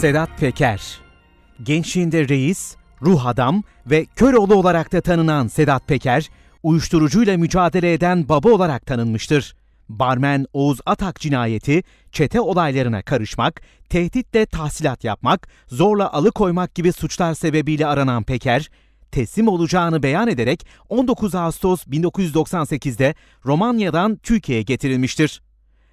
Sedat Peker Gençliğinde reis, ruh adam ve kör Köroğlu olarak da tanınan Sedat Peker, uyuşturucuyla mücadele eden baba olarak tanınmıştır. Barmen Oğuz Atak cinayeti, çete olaylarına karışmak, tehditle tahsilat yapmak, zorla alıkoymak gibi suçlar sebebiyle aranan Peker, teslim olacağını beyan ederek 19 Ağustos 1998'de Romanya'dan Türkiye'ye getirilmiştir.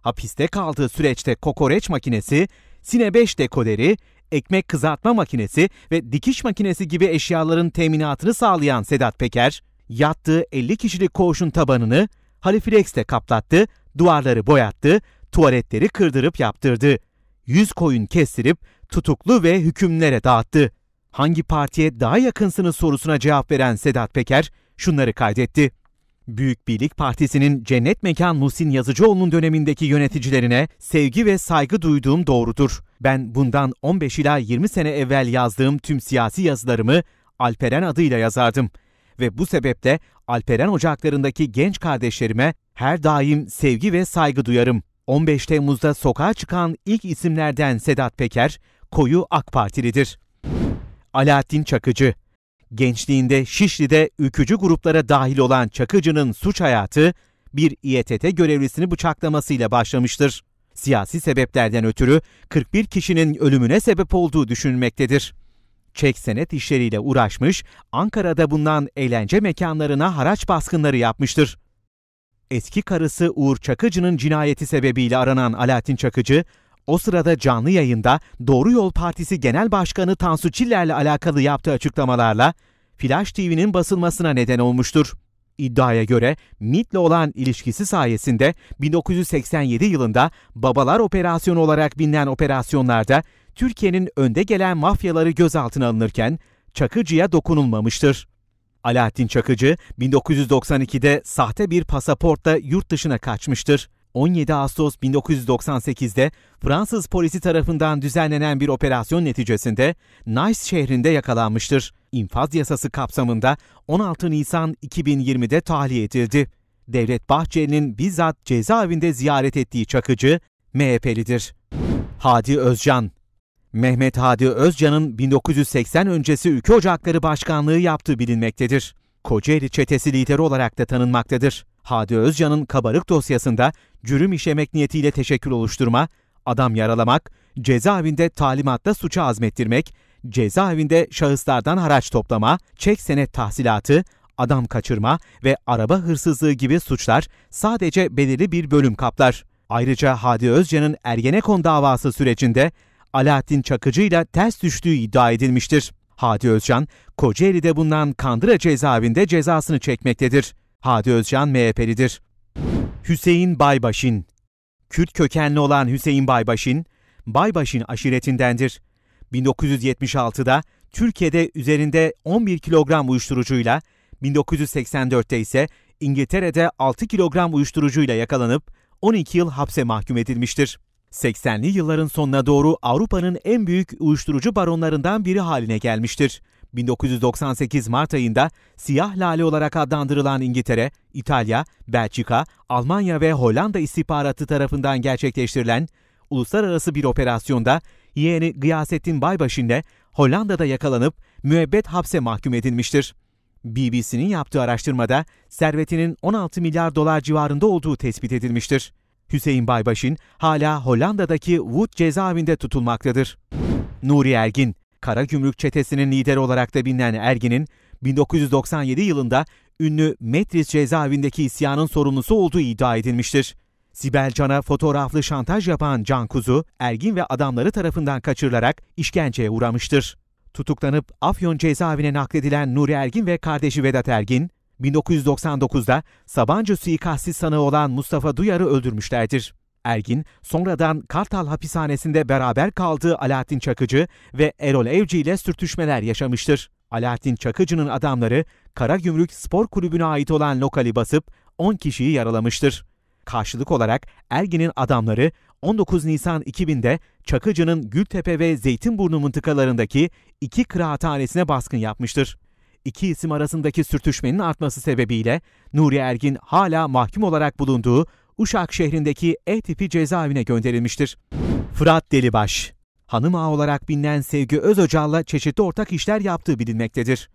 Hapiste kaldığı süreçte kokoreç makinesi, Sine 5 dekoderi, ekmek kızartma makinesi ve dikiş makinesi gibi eşyaların teminatını sağlayan Sedat Peker, yattığı 50 kişilik koğuşun tabanını haliflexle kaplattı, duvarları boyattı, tuvaletleri kırdırıp yaptırdı. 100 koyun kestirip tutuklu ve hükümlere dağıttı. Hangi partiye daha yakınsınız sorusuna cevap veren Sedat Peker şunları kaydetti. Büyük Birlik Partisi'nin Cennet Mekan Muhsin Yazıcıoğlu'nun dönemindeki yöneticilerine sevgi ve saygı duyduğum doğrudur. Ben bundan 15 ila 20 sene evvel yazdığım tüm siyasi yazılarımı Alperen adıyla yazardım ve bu sebeple Alperen ocaklarındaki genç kardeşlerime her daim sevgi ve saygı duyarım. 15 Temmuz'da sokağa çıkan ilk isimlerden Sedat Peker, koyu AK Partilidir. Alaaddin Çakıcı Gençliğinde Şişli'de ülkücü gruplara dahil olan Çakıcı'nın suç hayatı bir İETT görevlisini bıçaklamasıyla başlamıştır. Siyasi sebeplerden ötürü 41 kişinin ölümüne sebep olduğu düşünülmektedir. Çek senet işleriyle uğraşmış, Ankara'da bulunan eğlence mekanlarına haraç baskınları yapmıştır. Eski karısı Uğur Çakıcı'nın cinayeti sebebiyle aranan Alaaddin Çakıcı, o sırada canlı yayında Doğru Yol Partisi Genel Başkanı Tansu Çiller'le alakalı yaptığı açıklamalarla Flash TV'nin basılmasına neden olmuştur. İddiaya göre MIT'le olan ilişkisi sayesinde 1987 yılında Babalar Operasyonu olarak bilinen operasyonlarda Türkiye'nin önde gelen mafyaları gözaltına alınırken Çakıcı'ya dokunulmamıştır. Alaaddin Çakıcı 1992'de sahte bir pasaportla yurt dışına kaçmıştır. 17 Ağustos 1998'de Fransız polisi tarafından düzenlenen bir operasyon neticesinde Nice şehrinde yakalanmıştır. İnfaz yasası kapsamında 16 Nisan 2020'de tahliye edildi. Devlet Bahçeli'nin bizzat cezaevinde ziyaret ettiği Çakıcı, MHP'lidir. Hadi Özcan Mehmet Hadi Özcan'ın 1980 öncesi Ülke Ocakları Başkanlığı yaptığı bilinmektedir. Kocaeli çetesi lideri olarak da tanınmaktadır. Hadi Özcan'ın kabarık dosyasında cürüm işemek niyetiyle teşekkül oluşturma, adam yaralamak, cezaevinde talimatla suça azmettirmek, cezaevinde şahıslardan haraç toplama, çek senet tahsilatı, adam kaçırma ve araba hırsızlığı gibi suçlar sadece belirli bir bölüm kaplar. Ayrıca Hadi Özcan'ın Ergenekon davası sürecinde Alaaddin Çakıcı ile ters düştüğü iddia edilmiştir. Hadi Özcan, Kocaeli'de bulunan Kandıra cezaevinde cezasını çekmektedir. Hadi Özcan MHP'lidir. Hüseyin Baybaşin Kürt kökenli olan Hüseyin Baybaşin, Baybaşin aşiretindendir. 1976'da Türkiye'de üzerinde 11 kilogram uyuşturucuyla, 1984'te ise İngiltere'de 6 kilogram uyuşturucuyla yakalanıp 12 yıl hapse mahkum edilmiştir. 80'li yılların sonuna doğru Avrupa'nın en büyük uyuşturucu baronlarından biri haline gelmiştir. 1998 Mart ayında siyah lale olarak adlandırılan İngiltere, İtalya, Belçika, Almanya ve Hollanda istihbaratı tarafından gerçekleştirilen uluslararası bir operasyonda yeğeni Gıyasettin Baybaşin'le Hollanda'da yakalanıp müebbet hapse mahkum edilmiştir. BBC'nin yaptığı araştırmada servetinin 16 milyar dolar civarında olduğu tespit edilmiştir. Hüseyin Baybaş'ın hala Hollanda'daki Wood cezaevinde tutulmaktadır. Nuri Ergin, Kara Gümrük Çetesi'nin lideri olarak da bilinen Ergin'in 1997 yılında ünlü Metris cezaevindeki isyanın sorumlusu olduğu iddia edilmiştir. Sibel Can'a fotoğraflı şantaj yapan Can Kuzu, Ergin ve adamları tarafından kaçırılarak işkenceye uğramıştır. Tutuklanıp Afyon cezaevine nakledilen Nuri Ergin ve kardeşi Vedat Ergin, 1999'da Sabancı suikasti sanığı olan Mustafa Duyar'ı öldürmüşlerdir. Ergin, sonradan Kartal hapishanesinde beraber kaldığı Alaaddin Çakıcı ve Erol Evci ile sürtüşmeler yaşamıştır. Alaaddin Çakıcı'nın adamları Karagümrük Spor Kulübü'ne ait olan lokali basıp 10 kişiyi yaralamıştır. Karşılık olarak Ergin'in adamları 19 Nisan 2000'de Çakıcı'nın Gültepe ve Zeytinburnu mıntıkalarındaki iki kıraathanesine baskın yapmıştır iki isim arasındaki sürtüşmenin artması sebebiyle Nuri Ergin hala mahkum olarak bulunduğu Uşak şehrindeki E tipi cezaevine gönderilmiştir. Fırat Delibaş Hanım ağa olarak bilinen Sevgi Özocal'la çeşitli ortak işler yaptığı bilinmektedir.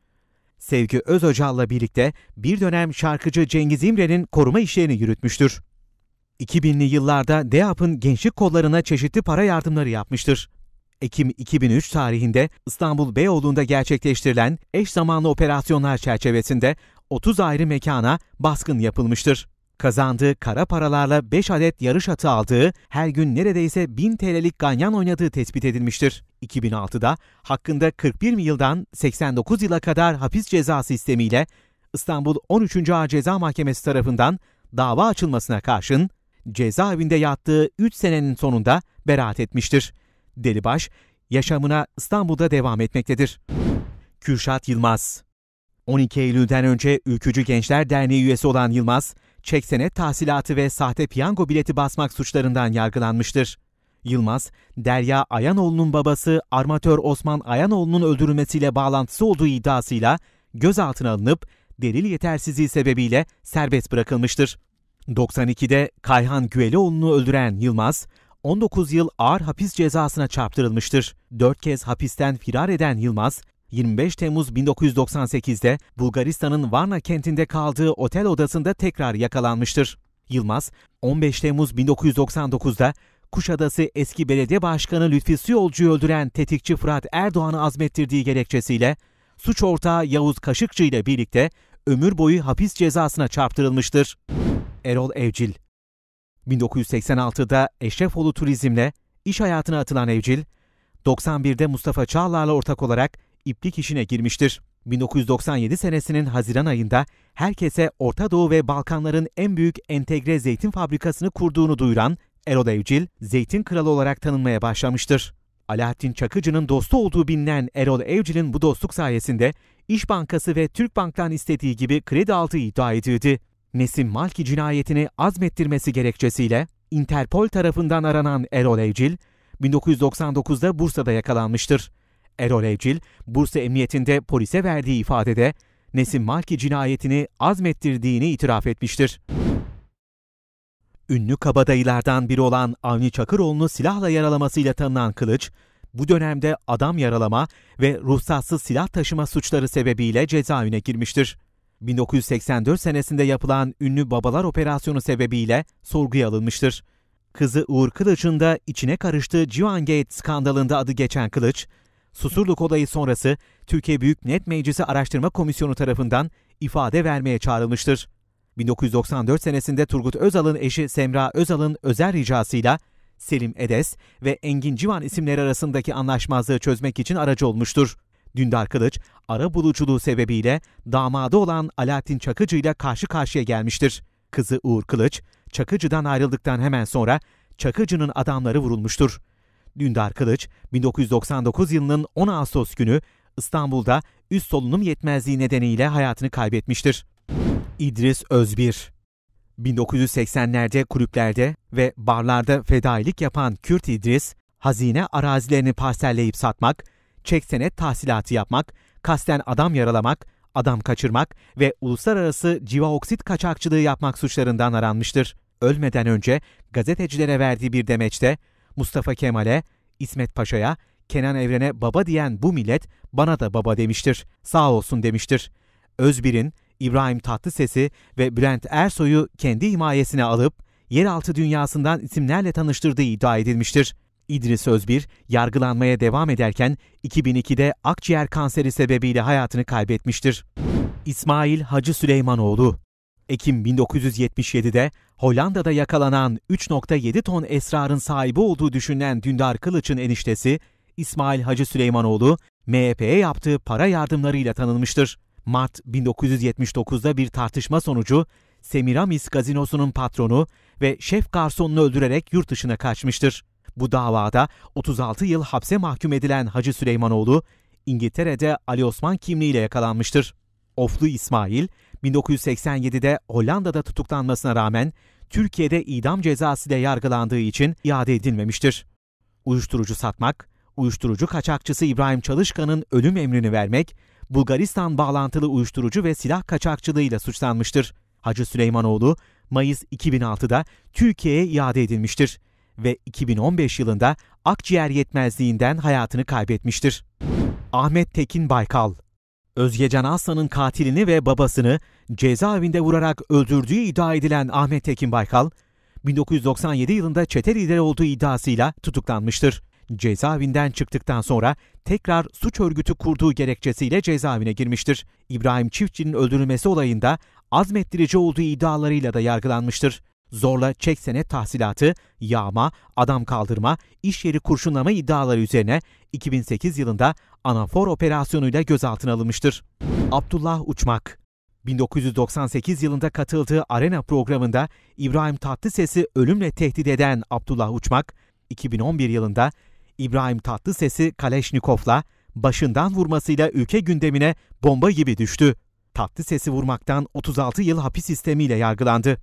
Sevgi Özocal'la birlikte bir dönem şarkıcı Cengiz İmre'nin koruma işlerini yürütmüştür. 2000'li yıllarda DEAP'ın gençlik kollarına çeşitli para yardımları yapmıştır. Ekim 2003 tarihinde İstanbul Beyoğlu'nda gerçekleştirilen eş zamanlı operasyonlar çerçevesinde 30 ayrı mekana baskın yapılmıştır. Kazandığı kara paralarla 5 adet yarış atı aldığı, her gün neredeyse 1000 TL'lik ganyan oynadığı tespit edilmiştir. 2006'da hakkında 41 yıldan 89 yıla kadar hapis ceza sistemiyle İstanbul 13. Ağır Ceza Mahkemesi tarafından dava açılmasına karşın cezaevinde yattığı 3 senenin sonunda beraat etmiştir. Delibaş, yaşamına İstanbul'da devam etmektedir. Kürşat Yılmaz 12 Eylül'den önce Ülkücü Gençler Derneği üyesi olan Yılmaz, çeksene tahsilatı ve sahte piyango bileti basmak suçlarından yargılanmıştır. Yılmaz, Derya Ayanoğlu'nun babası armatör Osman Ayanoğlu'nun öldürülmesiyle bağlantısı olduğu iddiasıyla gözaltına alınıp delil yetersizliği sebebiyle serbest bırakılmıştır. 92'de Kayhan Güelioğlu'nu öldüren Yılmaz, 19 yıl ağır hapis cezasına çarptırılmıştır. 4 kez hapisten firar eden Yılmaz, 25 Temmuz 1998'de Bulgaristan'ın Varna kentinde kaldığı otel odasında tekrar yakalanmıştır. Yılmaz, 15 Temmuz 1999'da Kuşadası eski belediye başkanı Lütfi Suyolcu'yu öldüren tetikçi Fırat Erdoğan'ı azmettirdiği gerekçesiyle suç ortağı Yavuz Kaşıkçı ile birlikte ömür boyu hapis cezasına çarptırılmıştır. Erol Evcil 1986'da Eşrefoğlu Turizm'le iş hayatına atılan Evcil, 91'de Mustafa Çağlar'la ortak olarak iplik işine girmiştir. 1997 senesinin Haziran ayında herkese Orta Doğu ve Balkanların en büyük entegre zeytin fabrikasını kurduğunu duyuran Erol Evcil, zeytin kralı olarak tanınmaya başlamıştır. Alaaddin Çakıcı'nın dostu olduğu bilinen Erol Evcil'in bu dostluk sayesinde İş Bankası ve Türk Bank'tan istediği gibi kredi aldığı iddia edildi. Nesim Malki cinayetini azmettirmesi gerekçesiyle Interpol tarafından aranan Erol Evcil, 1999'da Bursa'da yakalanmıştır. Erol Evcil, Bursa Emniyetinde polise verdiği ifadede Nesim Malki cinayetini azmettirdiğini itiraf etmiştir. Ünlü kabadayılardan biri olan Avni Çakıroğlu'nu silahla yaralamasıyla tanınan Kılıç, bu dönemde adam yaralama ve ruhsatsız silah taşıma suçları sebebiyle cezaevine girmiştir. 1984 senesinde yapılan ünlü Babalar Operasyonu sebebiyle sorguya alınmıştır. Kızı Uğur Kılıç'ın da içine karıştığı Gate skandalında adı geçen Kılıç, Susurluk olayı sonrası Türkiye Büyük Millet Meclisi Araştırma Komisyonu tarafından ifade vermeye çağrılmıştır. 1994 senesinde Turgut Özal'ın eşi Semra Özal'ın özel ricasıyla Selim Edes ve Engin Civan isimleri arasındaki anlaşmazlığı çözmek için aracı olmuştur. Dündar Kılıç, ara buluculuğu sebebiyle damadı olan Alaaddin Çakıcı ile karşı karşıya gelmiştir. Kızı Uğur Kılıç, Çakıcı'dan ayrıldıktan hemen sonra Çakıcı'nın adamları vurulmuştur. Dündar Kılıç, 1999 yılının 10 Ağustos günü İstanbul'da üst solunum yetmezliği nedeniyle hayatını kaybetmiştir. İdris Özbir 1980'lerde kulüplerde ve barlarda fedailik yapan Kürt İdris, hazine arazilerini parselleyip satmak, çeksene tahsilatı yapmak, kasten adam yaralamak, adam kaçırmak ve uluslararası civaoksit kaçakçılığı yapmak suçlarından aranmıştır. Ölmeden önce gazetecilere verdiği bir demeçte Mustafa Kemal'e, İsmet Paşa'ya, Kenan Evren'e baba diyen bu millet bana da baba demiştir. Sağ olsun demiştir. Özbir'in, İbrahim Tatlıses'i ve Bülent Ersoy'u kendi himayesine alıp yeraltı dünyasından isimlerle tanıştırdığı iddia edilmiştir. İdris Özbir yargılanmaya devam ederken 2002'de akciğer kanseri sebebiyle hayatını kaybetmiştir. İsmail Hacı Süleymanoğlu Ekim 1977'de Hollanda'da yakalanan 3.7 ton esrarın sahibi olduğu düşünülen Dündar Kılıç'ın eniştesi İsmail Hacı Süleymanoğlu, MHP'ye yaptığı para yardımlarıyla tanınmıştır. Mart 1979'da bir tartışma sonucu Semiramis gazinosunun patronu ve şef garsonunu öldürerek yurt dışına kaçmıştır. Bu davada 36 yıl hapse mahkum edilen Hacı Süleymanoğlu, İngiltere'de Ali Osman kimliğiyle yakalanmıştır. Oflu İsmail, 1987'de Hollanda'da tutuklanmasına rağmen Türkiye'de idam cezası ile yargılandığı için iade edilmemiştir. Uyuşturucu satmak, uyuşturucu kaçakçısı İbrahim Çalışkan'ın ölüm emrini vermek, Bulgaristan bağlantılı uyuşturucu ve silah kaçakçılığıyla suçlanmıştır. Hacı Süleymanoğlu, Mayıs 2006'da Türkiye'ye iade edilmiştir ve 2015 yılında akciğer yetmezliğinden hayatını kaybetmiştir. Ahmet Tekin Baykal Özgecan Aslan'ın katilini ve babasını cezaevinde vurarak öldürdüğü iddia edilen Ahmet Tekin Baykal, 1997 yılında çete lideri olduğu iddiasıyla tutuklanmıştır. Cezaevinden çıktıktan sonra tekrar suç örgütü kurduğu gerekçesiyle cezaevine girmiştir. İbrahim Çiftçi'nin öldürülmesi olayında azmettirici olduğu iddialarıyla da yargılanmıştır zorla çek senet tahsilatı, yağma, adam kaldırma, iş yeri kurşunlama iddiaları üzerine 2008 yılında Anafor operasyonuyla gözaltına alınmıştır. Abdullah Uçmak 1998 yılında katıldığı Arena programında İbrahim Tatlıses'i ölümle tehdit eden Abdullah Uçmak, 2011 yılında İbrahim Tatlıses'i Kaleşnikov'la başından vurmasıyla ülke gündemine bomba gibi düştü. Tatlıses'i vurmaktan 36 yıl hapis sistemiyle yargılandı.